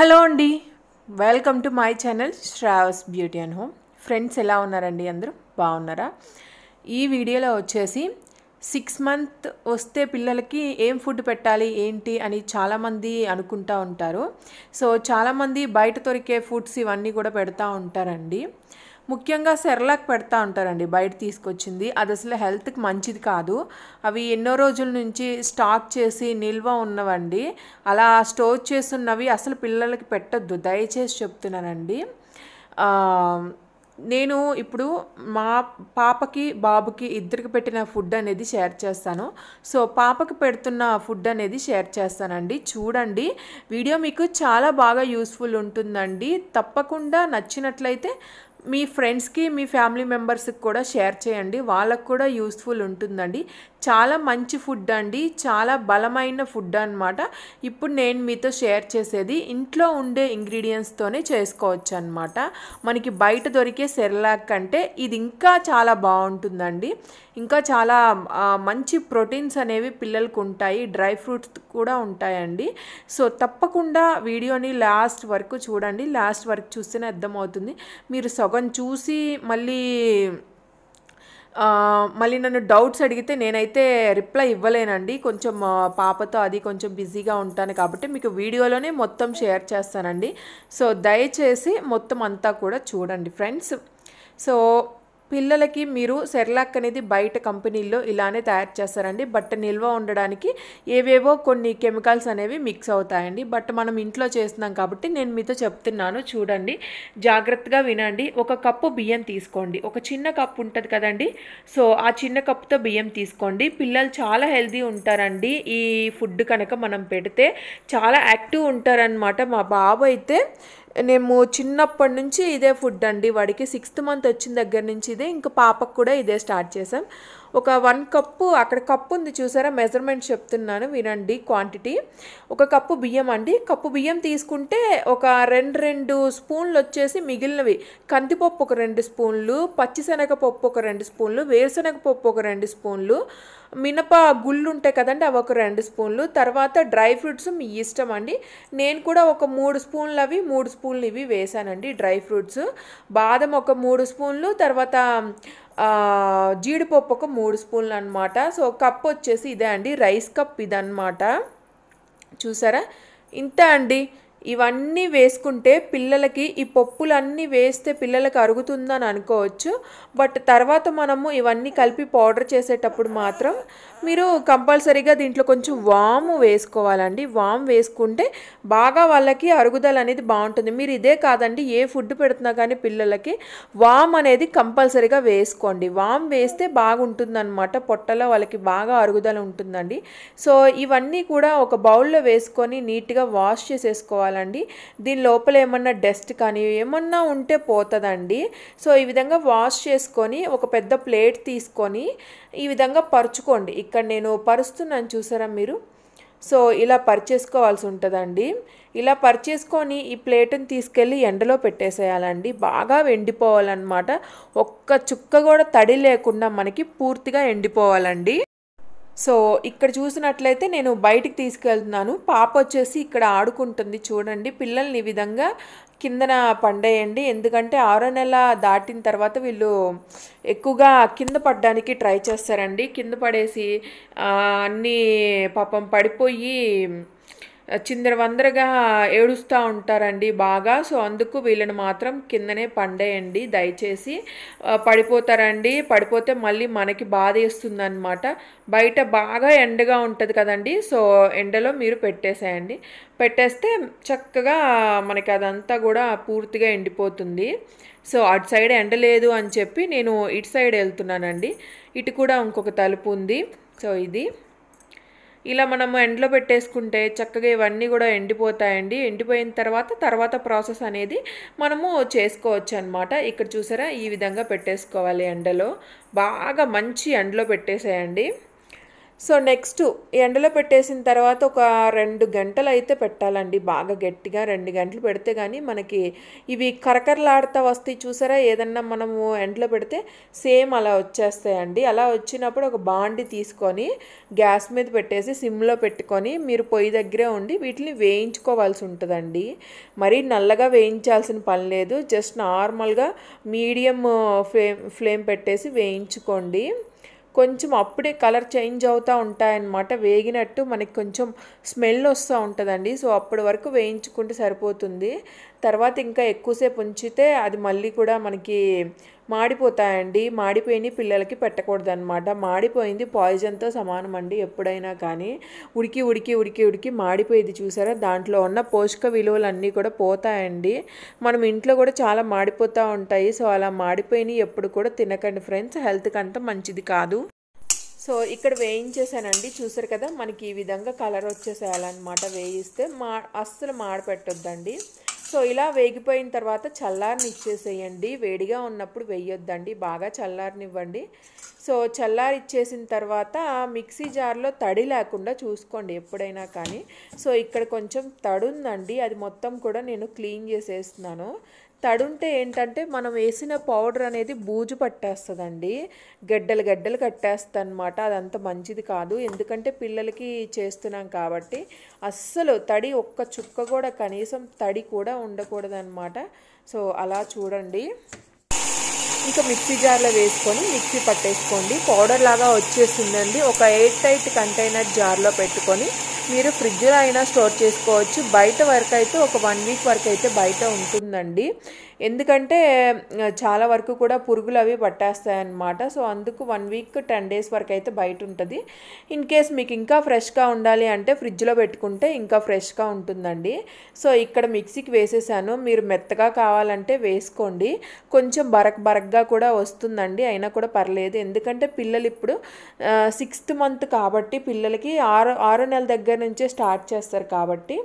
hello అండి welcome to my channel Shravas beauty and home friends ఎలా ఉన్నారండి అందరూ బాగున్నారా ఈ వీడియోలో వచ్చేసి సిక్స్ మంత్ వస్తే పిల్లలకి ఏం ఫుడ్ పెట్టాలి ఏంటి అని చాలామంది అనుకుంటూ ఉంటారు సో చాలామంది బయట దొరికే ఫుడ్స్ ఇవన్నీ కూడా పెడతా ఉంటారండి ముఖ్యంగా సెర్లాక్ పెడతా ఉంటారండి బయట తీసుకొచ్చింది అది అసలు హెల్త్కి మంచిది కాదు అవి ఎన్నో రోజుల నుంచి స్టాక్ చేసి నిల్వ ఉన్నవండి అలా స్టోర్ చేస్తున్నవి అసలు పిల్లలకి పెట్టద్దు దయచేసి చెప్తున్నానండి నేను ఇప్పుడు మా పాపకి బాబుకి ఇద్దరికి పెట్టిన ఫుడ్ అనేది షేర్ చేస్తాను సో పాపకి పెడుతున్న ఫుడ్ అనేది షేర్ చేస్తానండి చూడండి వీడియో మీకు చాలా బాగా యూస్ఫుల్ ఉంటుందండి తప్పకుండా నచ్చినట్లయితే మీ ఫ్రెండ్స్కి మీ ఫ్యామిలీ మెంబర్స్కి కూడా షేర్ చేయండి వాళ్ళకు కూడా యూస్ఫుల్ ఉంటుందండి చాలా మంచి ఫుడ్ అండి చాలా బలమైన ఫుడ్ అనమాట ఇప్పుడు నేను మీతో షేర్ చేసేది ఇంట్లో ఉండే ఇంగ్రీడియంట్స్తోనే చేసుకోవచ్చు అనమాట మనకి బయట దొరికే సెర్లాక్ కంటే ఇది ఇంకా చాలా బాగుంటుందండి ఇంకా చాలా మంచి ప్రోటీన్స్ అనేవి పిల్లలకు ఉంటాయి డ్రై ఫ్రూట్స్ కూడా ఉంటాయండి సో తప్పకుండా వీడియోని లాస్ట్ వరకు చూడండి లాస్ట్ వరకు చూస్తేనే అర్థమవుతుంది మీరు సగం చూసి మళ్ళీ మళ్ళీ నన్ను డౌట్స్ అడిగితే నేనైతే రిప్లై ఇవ్వలేనండి కొంచెం పాపతో అది కొంచెం బిజీగా ఉంటాను కాబట్టి మీకు వీడియోలోనే మొత్తం షేర్ చేస్తానండి సో దయచేసి మొత్తం అంతా కూడా చూడండి ఫ్రెండ్స్ సో పిల్లలకి మీరు సెర్లాక్ అనేది బయట కంపెనీల్లో ఇలానే తయారు చేస్తారండి బట్ నిల్వ ఉండడానికి ఏవేవో కొన్ని కెమికల్స్ అనేవి మిక్స్ అవుతాయండి బట్ మనం ఇంట్లో చేస్తున్నాం కాబట్టి నేను మీతో చెప్తున్నాను చూడండి జాగ్రత్తగా వినండి ఒక కప్పు బియ్యం తీసుకోండి ఒక చిన్న కప్పు ఉంటుంది కదండి సో ఆ చిన్న కప్పుతో బియ్యం తీసుకోండి పిల్లలు చాలా హెల్దీ ఉంటారండి ఈ ఫుడ్ కనుక మనం పెడితే చాలా యాక్టివ్ ఉంటారనమాట మా బాబు అయితే మేము చిన్నప్పటి నుంచి ఇదే ఫుడ్ అండి వాడికి సిక్స్త్ మంత్ వచ్చిన దగ్గర నుంచి ఇదే ఇంకా పాపకు కూడా ఇదే స్టార్ట్ చేసాం ఒక వన్ కప్పు అక్కడ కప్పు ఉంది చూసారా మెజర్మెంట్ చెప్తున్నాను వినండి క్వాంటిటీ ఒక కప్పు బియ్యం అండి కప్పు బియ్యం తీసుకుంటే ఒక రెండు రెండు స్పూన్లు వచ్చేసి మిగిలినవి కందిపప్పు ఒక రెండు స్పూన్లు పచ్చిశనగ పప్పు ఒక రెండు స్పూన్లు వేరుశనగ పప్పు ఒక రెండు స్పూన్లు మినప గుళ్ళు ఉంటాయి కదండి అవి ఒక రెండు స్పూన్లు తర్వాత డ్రై ఫ్రూట్స్ మీ ఇష్టం అండి నేను కూడా ఒక మూడు స్పూన్లు అవి మూడు స్పూన్లు ఇవి వేసానండి డ్రై ఫ్రూట్స్ బాదం ఒక మూడు స్పూన్లు తర్వాత జీడిపప్పు ఒక మూడు స్పూన్లు అనమాట సో కప్ వచ్చేసి ఇదే అండి రైస్ కప్ ఇదనమాట చూసారా ఇంత అండి ఇవన్నీ వేసుకుంటే పిల్లలకి ఈ పప్పులన్నీ వేస్తే పిల్లలకి అరుగుతుందని అనుకోవచ్చు బట్ తర్వాత మనము ఇవన్నీ కలిపి పౌడర్ చేసేటప్పుడు మాత్రం మీరు కంపల్సరీగా దీంట్లో కొంచెం వాము వేసుకోవాలండి వాము వేసుకుంటే బాగా వాళ్ళకి అరుగుదల అనేది బాగుంటుంది మీరు ఇదే కాదండి ఏ ఫుడ్ పెడుతున్నా కానీ పిల్లలకి వామ్ అనేది కంపల్సరీగా వేసుకోండి వామ్ వేస్తే బాగుంటుందన్నమాట పొట్టలో వాళ్ళకి బాగా అరుగుదల ఉంటుందండి సో ఇవన్నీ కూడా ఒక బౌల్లో వేసుకొని నీట్గా వాష్ చేసేసుకోవాలి కావాలండి దీని లోపల ఏమన్నా డస్ట్ కానీ ఏమన్నా ఉంటే పోతుందండి సో ఈ విధంగా వాష్ చేసుకొని ఒక పెద్ద ప్లేట్ తీసుకొని ఈ విధంగా పరుచుకోండి ఇక్కడ నేను పరుస్తున్నాను చూసారా మీరు సో ఇలా పరిచేసుకోవాల్సి ఉంటుందండి ఇలా పరిచేసుకొని ఈ ప్లేట్ని తీసుకెళ్ళి ఎండలో పెట్టేసేయాలండి బాగా ఎండిపోవాలన్నమాట ఒక్క చుక్క కూడా తడి లేకుండా మనకి పూర్తిగా ఎండిపోవాలండి సో ఇక్కడ చూసినట్లయితే నేను బయటికి తీసుకెళ్తున్నాను పాప వచ్చేసి ఇక్కడ ఆడుకుంటుంది చూడండి పిల్లల్ని ఈ విధంగా కిందన పండేయండి ఎందుకంటే ఆరో నెల దాటిన తర్వాత వీళ్ళు ఎక్కువగా కింద పడడానికి ట్రై చేస్తారండి కింద పడేసి అన్నీ పాపం పడిపోయి చిందరవందరగా ఏడుస్తూ ఉంటారండి బాగా సో అందుకు వీళ్ళని మాత్రం కిందనే పండేయండి దయచేసి పడిపోతారండి పడిపోతే మళ్ళీ మనకి బాధ అనమాట బయట బాగా ఎండగా ఉంటుంది కదండి సో ఎండలో మీరు పెట్టేసేయండి పెట్టేస్తే చక్కగా మనకి అదంతా కూడా పూర్తిగా ఎండిపోతుంది సో అటు సైడ్ ఎండ లేదు అని చెప్పి నేను ఇటు సైడ్ వెళ్తున్నానండి ఇటు కూడా ఇంకొక తలుపు ఉంది సో ఇది ఇలా మనము ఎండలో పెట్టేసుకుంటే చక్కగా ఇవన్నీ కూడా ఎండిపోతాయండి ఎండిపోయిన తర్వాత తర్వాత ప్రాసెస్ అనేది మనము చేసుకోవచ్చు అనమాట ఇక్కడ చూసారా ఈ విధంగా పెట్టేసుకోవాలి ఎండలో బాగా మంచి ఎండలో పెట్టేసేయండి సో నెక్స్ట్ ఎండలో పెట్టేసిన తర్వాత ఒక రెండు గంటలు అయితే పెట్టాలండి బాగా గట్టిగా రెండు గంటలు పెడితే కానీ మనకి ఇవి కరకరలాడుతూ వస్తాయి చూసారా ఏదన్నా మనము ఎండలో పెడితే సేమ్ అలా వచ్చేస్తాయండి అలా వచ్చినప్పుడు ఒక బాండి తీసుకొని గ్యాస్ మీద పెట్టేసి సిమ్లో పెట్టుకొని మీరు పొయ్యి దగ్గరే ఉండి వీటిని వేయించుకోవాల్సి ఉంటుందండి మరీ నల్లగా వేయించాల్సిన పని లేదు జస్ట్ నార్మల్గా మీడియం ఫ్లేమ్ ఫ్లేమ్ పెట్టేసి వేయించుకోండి కొంచెం అప్పుడే కలర్ చేంజ్ అవుతూ ఉంటాయన్నమాట వేగినట్టు మనకి కొంచెం స్మెల్ వస్తూ ఉంటుందండి సో అప్పటి వరకు వేయించుకుంటే సరిపోతుంది తర్వాత ఇంకా ఎక్కువసేపు ఉంచితే అది మళ్ళీ కూడా మనకి మాడిపోతాయండి మాడిపోయి పిల్లలకి పెట్టకూడదు అనమాట మాడిపోయింది పాయిజన్తో సమానం అండి ఎప్పుడైనా కానీ ఉడికి ఉడికి ఉడికి ఉడికి మాడిపోయేది చూసారా దాంట్లో ఉన్న పోషక విలువలు అన్నీ కూడా పోతాయండి మనం ఇంట్లో కూడా చాలా మాడిపోతూ ఉంటాయి సో అలా మాడిపోయి ఎప్పుడు కూడా తినకండి ఫ్రెండ్స్ హెల్త్కి అంత మంచిది కాదు సో ఇక్కడ వేయించేసానండి చూసారు కదా మనకి ఈ విధంగా కలర్ వచ్చేసేయాలన్నమాట వేయిస్తే మా అస్సలు మాడపెట్టొద్దండి సో ఇలా వేగిపోయిన తర్వాత చల్లారిని ఇచ్చేసేయండి వేడిగా ఉన్నప్పుడు వేయొద్దండి బాగా చల్లారినివ్వండి సో చల్లారి ఇచ్చేసిన తర్వాత మిక్సీ జార్లో తడి లేకుండా చూసుకోండి ఎప్పుడైనా కానీ సో ఇక్కడ కొంచెం తడుందండి అది మొత్తం కూడా నేను క్లీన్ చేసేస్తున్నాను తడుంటే ఏంటంటే మనం వేసిన పౌడర్ అనేది బూజు పట్టేస్తుందండి గడ్డలు గడ్డలు కట్టేస్తా అనమాట అదంత మంచిది కాదు ఎందుకంటే పిల్లలకి చేస్తున్నాం కాబట్టి అస్సలు తడి ఒక్క చుక్క కూడా కనీసం తడి కూడా ఉండకూడదనమాట సో అలా చూడండి ఇంకా మిక్సీ జార్లో వేసుకొని మిక్సీ పట్టేసుకోండి పౌడర్ లాగా వచ్చేసిందండి ఒక ఎయిట్ టైట్ కంటైనర్ జార్లో పెట్టుకొని మీరు ఫ్రిడ్జ్లో అయినా స్టోర్ చేసుకోవచ్చు బయట వరకు అయితే ఒక వన్ వీక్ వరకు అయితే బయట ఉంటుందండి ఎందుకంటే చాలా వరకు కూడా పురుగులు అవి పట్టేస్తాయన్నమాట సో అందుకు వన్ వీక్ టెన్ డేస్ వరకు అయితే బయట ఉంటుంది ఇన్ కేస్ మీకు ఇంకా ఫ్రెష్గా ఉండాలి అంటే ఫ్రిడ్జ్లో పెట్టుకుంటే ఇంకా ఫ్రెష్గా ఉంటుందండి సో ఇక్కడ మిక్సీకి వేసేసాను మీరు మెత్తగా కావాలంటే వేసుకోండి కొంచెం బరక్ బరక్గా కూడా వస్తుందండి అయినా కూడా పర్లేదు ఎందుకంటే పిల్లలు ఇప్పుడు సిక్స్త్ మంత్ కాబట్టి పిల్లలకి ఆరు ఆరో నెల దగ్గర నుంచే స్టార్ట్ చేస్తారు కాబట్టి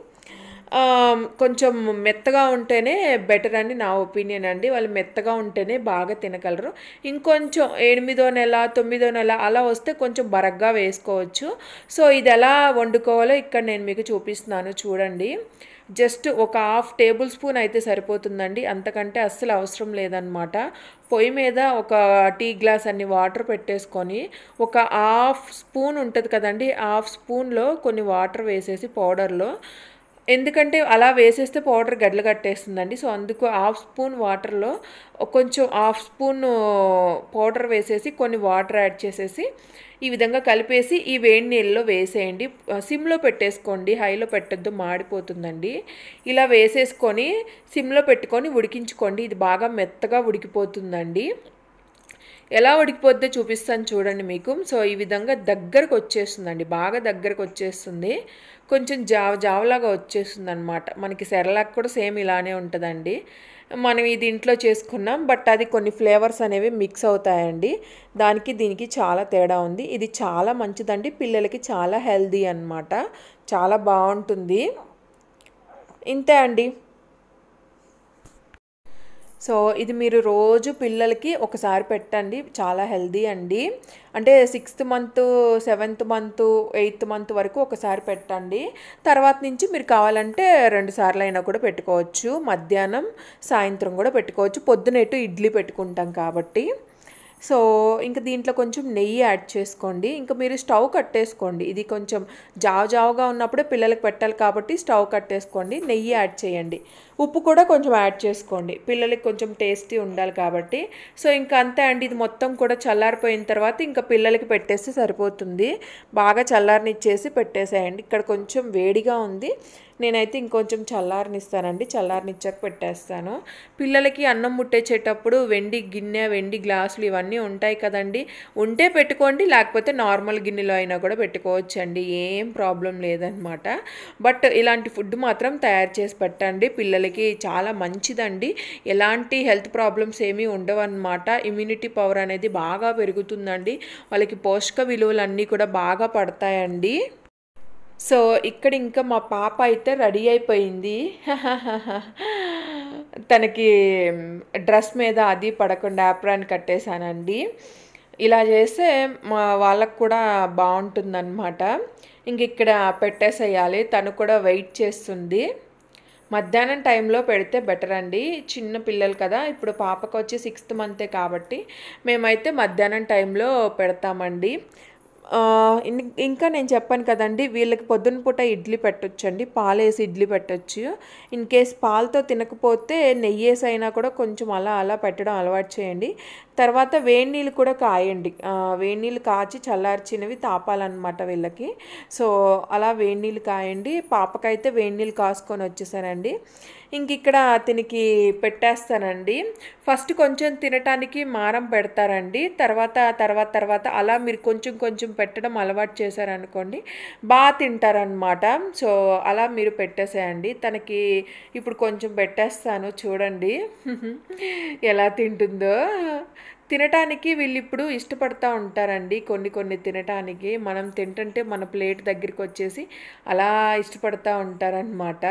కొంచెం మెత్తగా ఉంటేనే బెటర్ అని నా ఒపీనియన్ అండి వాళ్ళు మెత్తగా ఉంటేనే బాగా తినగలరు ఇంకొంచెం ఎనిమిదో నెల తొమ్మిదో నెల అలా వస్తే కొంచెం బరగ్గా వేసుకోవచ్చు సో ఇది ఎలా వండుకోవాలో ఇక్కడ నేను మీకు చూపిస్తున్నాను చూడండి జస్ట్ ఒక హాఫ్ టేబుల్ స్పూన్ అయితే సరిపోతుందండి అంతకంటే అస్సలు అవసరం లేదనమాట పొయ్యి మీద ఒక టీ గ్లాస్ అన్ని వాటర్ పెట్టేసుకొని ఒక హాఫ్ స్పూన్ ఉంటుంది కదండి హాఫ్ స్పూన్లో కొన్ని వాటర్ వేసేసి పౌడర్లో ఎందుకంటే అలా వేసేస్తే పౌడర్ గడ్డలు కట్టేస్తుందండి సో అందుకు హాఫ్ స్పూన్ వాటర్లో కొంచెం హాఫ్ స్పూన్ పౌడర్ వేసేసి కొన్ని వాటర్ యాడ్ చేసేసి ఈ విధంగా కలిపేసి ఈ వేడి నీళ్ళలో వేసేయండి సిమ్లో పెట్టేసుకోండి హైలో పెట్టద్దు మాడిపోతుందండి ఇలా వేసేసుకొని సిమ్లో పెట్టుకొని ఉడికించుకోండి ఇది బాగా మెత్తగా ఉడికిపోతుందండి ఎలా ఉడికిపోతే చూపిస్తాను చూడండి మీకు సో ఈ విధంగా దగ్గరకు వచ్చేస్తుందండి బాగా దగ్గరకు వచ్చేస్తుంది కొంచెం జావ జావలాగా వచ్చేస్తుంది అనమాట మనకి సెరలాక్ కూడా సేమ్ ఇలానే ఉంటుందండి మనం ఇది ఇంట్లో చేసుకున్నాం బట్ అది కొన్ని ఫ్లేవర్స్ అనేవి మిక్స్ అవుతాయండి దానికి దీనికి చాలా తేడా ఉంది ఇది చాలా మంచిదండి పిల్లలకి చాలా హెల్దీ అనమాట చాలా బాగుంటుంది ఇంతే అండి సో ఇది మీరు రోజు పిల్లలకి ఒకసారి పెట్టండి చాలా హెల్దీ అండి అంటే sixth month seventh month eighth month వరకు ఒకసారి పెట్టండి తర్వాత నుంచి మీరు కావాలంటే రెండు సార్లు అయినా కూడా పెట్టుకోవచ్చు మధ్యాహ్నం సాయంత్రం కూడా పెట్టుకోవచ్చు పొద్దున ఎటు ఇడ్లీ పెట్టుకుంటాం కాబట్టి సో ఇంకా దీంట్లో కొంచెం నెయ్యి యాడ్ చేసుకోండి ఇంకా మీరు స్టవ్ కట్టేసుకోండి ఇది కొంచెం జావ జావగా ఉన్నప్పుడే పిల్లలకు పెట్టాలి కాబట్టి స్టవ్ కట్టేసుకోండి నెయ్యి యాడ్ చేయండి ఉప్పు కూడా కొంచెం యాడ్ చేసుకోండి పిల్లలకి కొంచెం టేస్టీ ఉండాలి కాబట్టి సో ఇంకా అంతే అండి ఇది మొత్తం కూడా చల్లారిపోయిన తర్వాత ఇంకా పిల్లలకి పెట్టేస్తే సరిపోతుంది బాగా చల్లారినిచ్చేసి పెట్టేసేయండి ఇక్కడ కొంచెం వేడిగా ఉంది నేనైతే ఇంకొంచెం చల్లారనిస్తానండి ఇచ్చాక పెట్టేస్తాను పిల్లలకి అన్నం ముట్టేసేటప్పుడు వెండి గిన్నె వెండి గ్లాసులు ఇవన్నీ ఉంటాయి కదండి ఉంటే పెట్టుకోండి లేకపోతే నార్మల్ గిన్నెలో అయినా కూడా పెట్టుకోవచ్చండి ఏం ప్రాబ్లం లేదనమాట బట్ ఇలాంటి ఫుడ్ మాత్రం తయారు చేసి పెట్టండి పిల్లలకి వాళ్ళకి చాలా మంచిదండి ఎలాంటి హెల్త్ ప్రాబ్లమ్స్ ఏమీ ఉండవన్నమాట ఇమ్యూనిటీ పవర్ అనేది బాగా పెరుగుతుందండి వాళ్ళకి పోషక విలువలన్నీ కూడా బాగా పడతాయండి సో ఇక్కడ ఇంకా మా పాప అయితే రెడీ అయిపోయింది తనకి డ్రెస్ మీద అది పడకుండా ఆప్రాన్ కట్టేశానండి ఇలా చేస్తే మా వాళ్ళకు కూడా బాగుంటుందన్నమాట ఇంక ఇక్కడ పెట్టేసేయాలి తను కూడా వెయిట్ చేస్తుంది మధ్యాహ్నం టైంలో పెడితే బెటర్ అండి చిన్న పిల్లలు కదా ఇప్పుడు పాపకు వచ్చి సిక్స్త్ మంతే కాబట్టి మేమైతే మధ్యాహ్నం టైంలో పెడతామండి ఇంకా నేను చెప్పాను కదండి వీళ్ళకి పొద్దున పూట ఇడ్లీ పెట్టొచ్చండి పాలేసి ఇడ్లీ పెట్టొచ్చు ఇన్ కేస్ పాలతో తినకపోతే నెయ్యి వేసి అయినా కూడా కొంచెం అలా అలా పెట్టడం అలవాటు చేయండి తర్వాత వేడి నీళ్ళు కూడా కాయండి వేడి నీళ్ళు కాచి చల్లార్చినవి తాపాలన్నమాట వీళ్ళకి సో అలా వేడి నీళ్ళు కాయండి పాపకైతే వేడి నీళ్ళు కాసుకొని వచ్చేసానండి ఇంక ఇక్కడ అతనికి పెట్టేస్తానండి ఫస్ట్ కొంచెం తినటానికి మారం పెడతారండి తర్వాత తర్వాత తర్వాత అలా మీరు కొంచెం కొంచెం పెట్టడం అలవాటు చేశారనుకోండి బాగా తింటారనమాట సో అలా మీరు పెట్టేసేయండి తనకి ఇప్పుడు కొంచెం పెట్టేస్తాను చూడండి ఎలా తింటుందో తినటానికి వీళ్ళు ఇప్పుడు ఇష్టపడతా ఉంటారండి కొన్ని కొన్ని తినటానికి మనం తింటుంటే మన ప్లేట్ దగ్గరికి వచ్చేసి అలా ఇష్టపడతా ఉంటారనమాట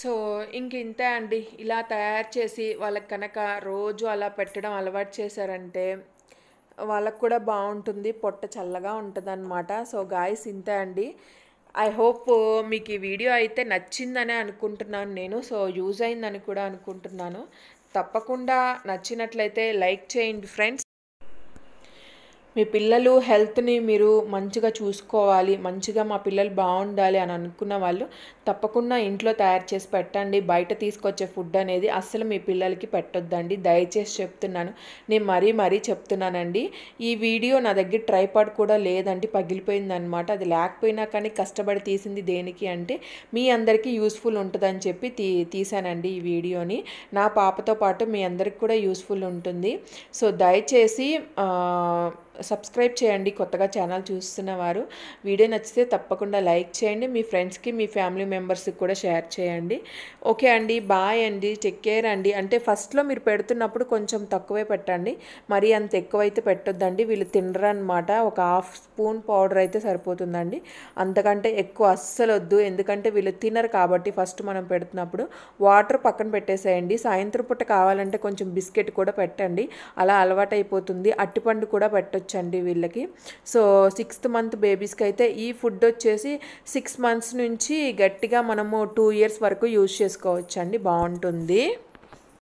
సో ఇంక ఇంతే అండి ఇలా తయారు చేసి వాళ్ళకి కనుక రోజు అలా పెట్టడం అలవాటు చేశారంటే వాళ్ళకు కూడా బాగుంటుంది పొట్ట చల్లగా ఉంటుంది సో గాయస్ ఇంతే అండి ఐ హోప్ మీకు ఈ వీడియో అయితే నచ్చిందనే అనుకుంటున్నాను నేను సో యూజ్ అయిందని కూడా అనుకుంటున్నాను తప్పకుండా నచ్చినట్లయితే లైక్ చేయండి ఫ్రెండ్స్ మీ పిల్లలు హెల్త్ని మీరు మంచిగా చూసుకోవాలి మంచిగా మా పిల్లలు బాగుండాలి అని అనుకున్న వాళ్ళు తప్పకుండా ఇంట్లో తయారు చేసి పెట్టండి బయట తీసుకొచ్చే ఫుడ్ అనేది అస్సలు మీ పిల్లలకి పెట్టొద్దండి దయచేసి చెప్తున్నాను నేను మరీ మరీ చెప్తున్నానండి ఈ వీడియో నా దగ్గర ట్రైపాడ్ కూడా లేదండి అనమాట అది లేకపోయినా కానీ కష్టపడి తీసింది దేనికి అంటే మీ అందరికీ యూస్ఫుల్ ఉంటుందని చెప్పి తీ తీశానండి ఈ వీడియోని నా పాపతో పాటు మీ అందరికి కూడా యూస్ఫుల్ ఉంటుంది సో దయచేసి సబ్స్క్రైబ్ చేయండి కొత్తగా ఛానల్ చూస్తున్న వారు వీడియో నచ్చితే తప్పకుండా లైక్ చేయండి మీ ఫ్రెండ్స్కి మీ ఫ్యామిలీ మెంబర్స్కి కూడా షేర్ చేయండి ఓకే అండి బాయ్ అండి చెక్ కేర్ అండి అంటే ఫస్ట్లో మీరు పెడుతున్నప్పుడు కొంచెం తక్కువే పెట్టండి మరీ అంత ఎక్కువైతే పెట్టొద్దండి వీళ్ళు తినరనమాట ఒక హాఫ్ స్పూన్ పౌడర్ అయితే సరిపోతుందండి అంతకంటే ఎక్కువ అస్సలు వద్దు ఎందుకంటే వీళ్ళు తినరు కాబట్టి ఫస్ట్ మనం పెడుతున్నప్పుడు వాటర్ పక్కన పెట్టేసేయండి సాయంత్రం పూట కావాలంటే కొంచెం బిస్కెట్ కూడా పెట్టండి అలా అలవాటైపోతుంది అట్టిపండు కూడా పెట్టచ్చు ఇవ్వచ్చండి వీళ్ళకి సో సిక్స్త్ మంత్ బేబీస్కి అయితే ఈ ఫుడ్ వచ్చేసి సిక్స్ మంత్స్ నుంచి గట్టిగా మనము టూ ఇయర్స్ వరకు యూజ్ చేసుకోవచ్చండి బాగుంటుంది